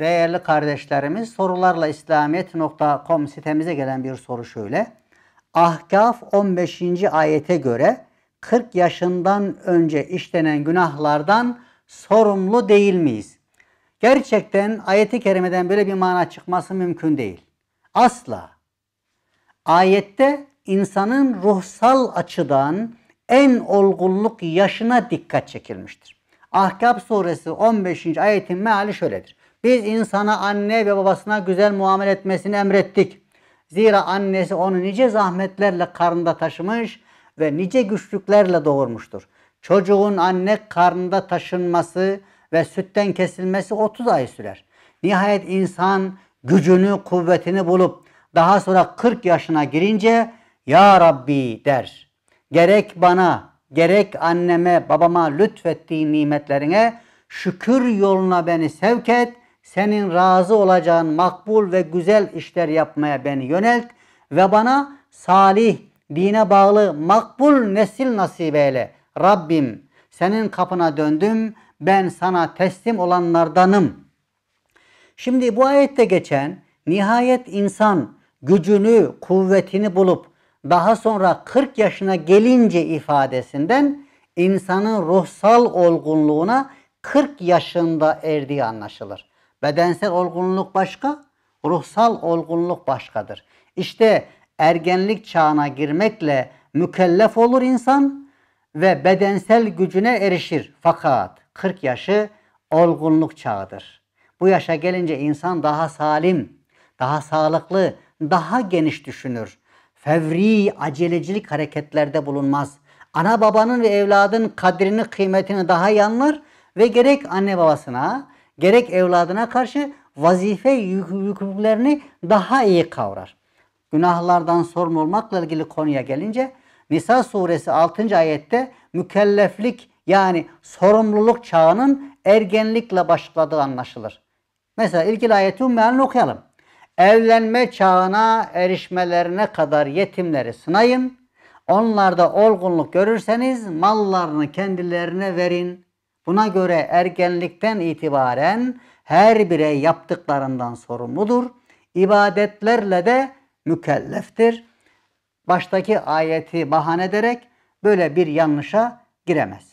değerli kardeşlerimiz sorularla İslamiyet.com sitemize gelen bir soru şöyle. Ahkaf 15. ayete göre 40 yaşından önce işlenen günahlardan sorumlu değil miyiz? Gerçekten ayeti kerimeden böyle bir mana çıkması mümkün değil. Asla. Ayette insanın ruhsal açıdan en olgunluk yaşına dikkat çekilmiştir. Ahkaf suresi 15. ayetin meali şöyledir. Biz insana anne ve babasına güzel muamele etmesini emrettik. Zira annesi onu nice zahmetlerle karnında taşımış ve nice güçlüklerle doğurmuştur. Çocuğun anne karnında taşınması ve sütten kesilmesi 30 ay sürer. Nihayet insan gücünü, kuvvetini bulup daha sonra 40 yaşına girince Ya Rabbi der. Gerek bana, gerek anneme, babama lütfettiğin nimetlerine şükür yoluna beni sevk et senin razı olacağın makbul ve güzel işler yapmaya beni yönelt ve bana salih, dine bağlı, makbul nesil nasip eyle. Rabbim senin kapına döndüm, ben sana teslim olanlardanım. Şimdi bu ayette geçen nihayet insan gücünü, kuvvetini bulup daha sonra 40 yaşına gelince ifadesinden insanın ruhsal olgunluğuna 40 yaşında erdiği anlaşılır. Bedensel olgunluk başka, ruhsal olgunluk başkadır. İşte ergenlik çağına girmekle mükellef olur insan ve bedensel gücüne erişir. Fakat 40 yaşı olgunluk çağıdır. Bu yaşa gelince insan daha salim, daha sağlıklı, daha geniş düşünür. Fevri, acelecilik hareketlerde bulunmaz. Ana babanın ve evladın kadrini, kıymetini daha iyi anlar ve gerek anne babasına, gerek evladına karşı vazife yükümlülüklerini daha iyi kavrar. Günahlardan sorumlu olmakla ilgili konuya gelince Nisa suresi 6. ayette mükelleflik yani sorumluluk çağının ergenlikle başladığı anlaşılır. Mesela ilgili ayeti mealini okuyalım. Evlenme çağına erişmelerine kadar yetimleri sınayın. Onlarda olgunluk görürseniz mallarını kendilerine verin. Buna göre ergenlikten itibaren her birey yaptıklarından sorumludur. İbadetlerle de mükelleftir. Baştaki ayeti bahane ederek böyle bir yanlışa giremez.